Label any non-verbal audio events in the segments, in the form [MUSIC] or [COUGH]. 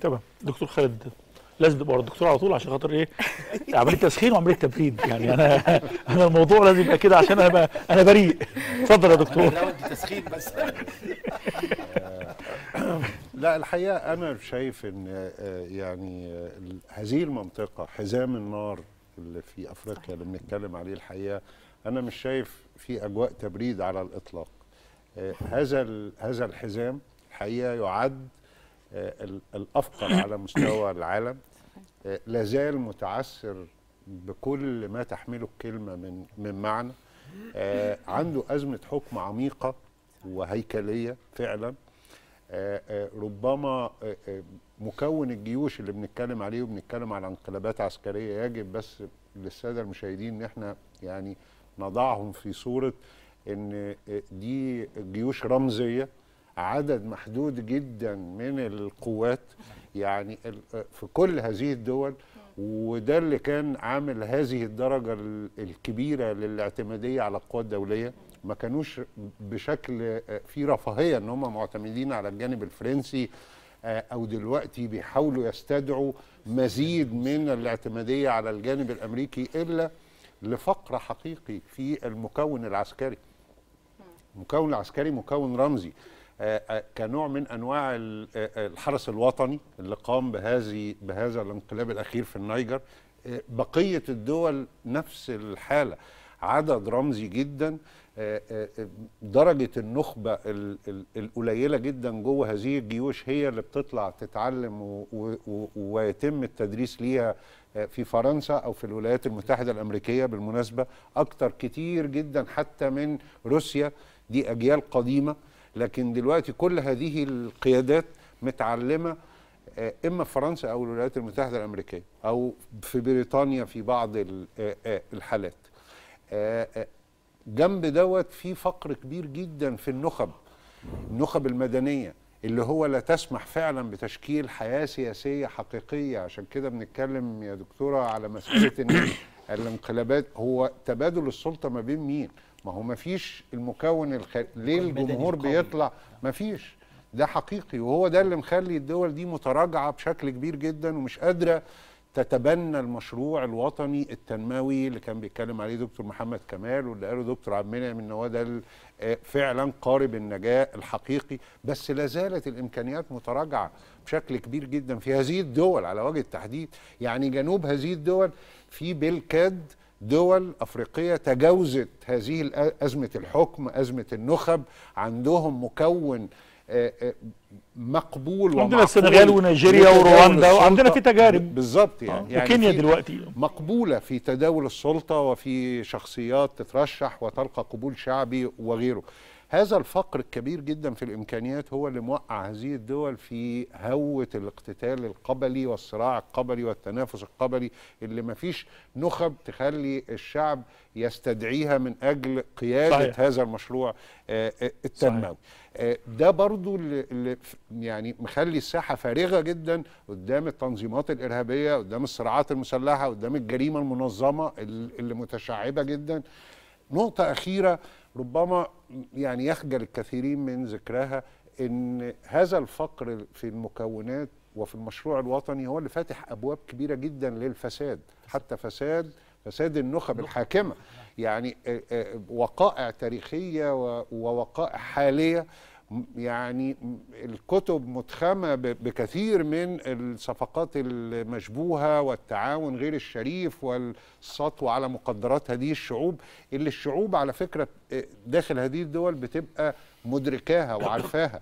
تمام دكتور خالد لازم تبقى ورا الدكتور على طول عشان خاطر ايه عمليه تسخين وعمليه تبريد يعني انا [LAUGHS] انا الموضوع لازم يبقى كده عشان انا انا بريء اتفضل يا دكتور ودي تسخين بس [LAUGHS] لا الحقيقه انا شايف ان آه، يعني آه، هذه المنطقه حزام النار اللي في افريقيا اللي بنتكلم عليه الحقيقه انا مش شايف في اجواء تبريد على الاطلاق آه، هذا هذا الحزام الحقيقه يعد آه، الافقر على مستوى [COUGHS] العالم آه، لا زال متعثر بكل ما تحمله الكلمه من من معنى آه، عنده ازمه حكم عميقه وهيكليه فعلا ربما مكون الجيوش اللي بنتكلم عليه وبنتكلم على انقلابات عسكريه يجب بس للساده المشاهدين ان احنا يعني نضعهم في صوره ان دي جيوش رمزيه عدد محدود جدا من القوات يعني في كل هذه الدول وده اللي كان عامل هذه الدرجة الكبيرة للاعتمادية على القوى الدولية ما كانوش بشكل في رفاهية ان هم معتمدين على الجانب الفرنسي آه، او دلوقتي بيحاولوا يستدعوا مزيد من الاعتمادية على الجانب الامريكي الا لفقر حقيقي في المكون العسكري المكون العسكري مكون رمزي آه، آه، كنوع من انواع آه، الحرس الوطني اللي قام بهذه بهذا الانقلاب الاخير في النيجر بقيه الدول نفس الحاله عدد رمزي جدا درجة النخبة القليلة جدا جوه هذه الجيوش هي اللي بتطلع تتعلم ويتم التدريس ليها في فرنسا أو في الولايات المتحدة الأمريكية بالمناسبة أكتر كتير جدا حتى من روسيا دي أجيال قديمة لكن دلوقتي كل هذه القيادات متعلمه آه، اما في فرنسا او الولايات المتحده الامريكيه او في بريطانيا في بعض آه، آه، الحالات جنب دوت في فقر كبير جدا في النخب النخب المدنيه اللي هو لا تسمح فعلا بتشكيل حياه سياسيه حقيقيه عشان كده بنتكلم يا دكتوره على مساله [COUGHS] الانقلابات هو تبادل السلطه ما بين مين ما هو ما فيش المكون الخ... ليه الجمهور بيطلع ما فيش ده حقيقي وهو ده اللي مخلي الدول دي متراجعه بشكل كبير جدا ومش قادره تتبنى المشروع الوطني التنموي اللي كان بيتكلم عليه دكتور محمد كمال واللي قاله دكتور عبد المنعم ان هو ده آه، فعلا قارب النجاه الحقيقي بس لا زالت الامكانيات متراجعه بشكل كبير جدا في هذه الدول على وجه التحديد يعني جنوب هذه الدول في بالكاد دول افريقيه تجاوزت هذه ازمه الحكم ازمه النخب عندهم مكون آه، آه، مقبول عندنا السنغال ونيجيريا ورواندا وعندنا في تجارب بالظبط يعني, آه. يعني وكينيا دلوقتي مقبوله في تداول السلطه وفي شخصيات تترشح وتلقى قبول شعبي وغيره هذا الفقر الكبير جدا في الامكانيات هو اللي موقع هذه الدول في هوه الاقتتال القبلي والصراع القبلي والتنافس القبلي اللي ما فيش نخب تخلي الشعب يستدعيها من اجل قياده صحيح. هذا المشروع آه، آه، التنموي آه، ده برضو اللي يعني مخلي الساحه فارغه جدا قدام التنظيمات الارهابيه قدام الصراعات المسلحه قدام الجريمه المنظمه اللي متشعبه جدا نقطه اخيره ربما يعني يخجل الكثيرين من ذكرها ان هذا الفقر في المكونات وفي المشروع الوطني هو اللي فاتح ابواب كبيره جدا للفساد حتى فساد فساد النخب الحاكمه يعني وقائع تاريخيه ووقائع حاليه يعني الكتب متخمة بكثير من الصفقات المشبوهة والتعاون غير الشريف والسطو على مقدرات هذه الشعوب اللي الشعوب على فكرة آه، داخل هذه الدول بتبقى مدركاها وعارفاها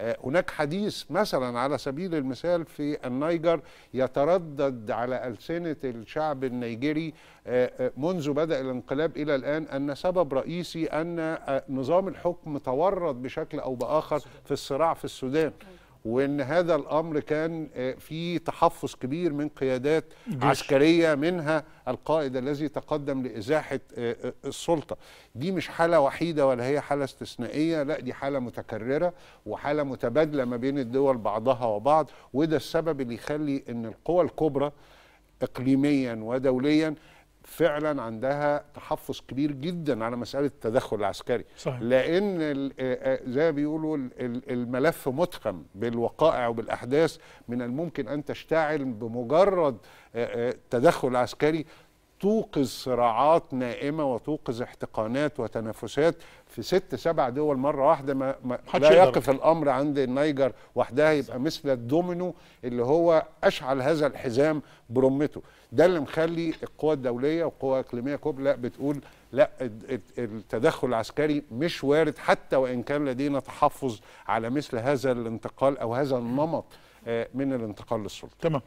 آه، هناك حديث مثلا على سبيل المثال في النيجر يتردد على ألسنة الشعب النيجري آه، آه، منذ بدأ الانقلاب إلى الآن أن سبب رئيسي أن نظام الحكم تورط بشكل أو بآخر في الصراع في السودان وان هذا الامر كان آه، في تحفظ كبير من قيادات جيش. عسكريه منها القائد الذي تقدم لازاحه آه، آه، السلطه دي مش حاله وحيده ولا هي حاله استثنائيه لا دي حاله متكرره وحاله متبادله ما بين الدول بعضها وبعض وده السبب اللي يخلي ان القوى الكبرى اقليميا ودوليا فعلا عندها تحفظ كبير جدا على مساله التدخل العسكري صحيح. لان آه، آه، زي ما بيقولوا الملف متقن بالوقائع وبالاحداث من الممكن ان تشتعل بمجرد آه، تدخل عسكري توقظ صراعات نائمه وتوقظ احتقانات وتنافسات في ست سبع دول مره واحده ما, ما لا يقف الامر عند النيجر وحدها يبقى مثل الدومينو اللي هو اشعل هذا الحزام برمته ده اللي مخلي القوى الدوليه وقوى إقليمية كبرى بتقول لا التدخل العسكري مش وارد حتى وان كان لدينا تحفظ على مثل هذا الانتقال او هذا النمط آه، من الانتقال للسلطه تمام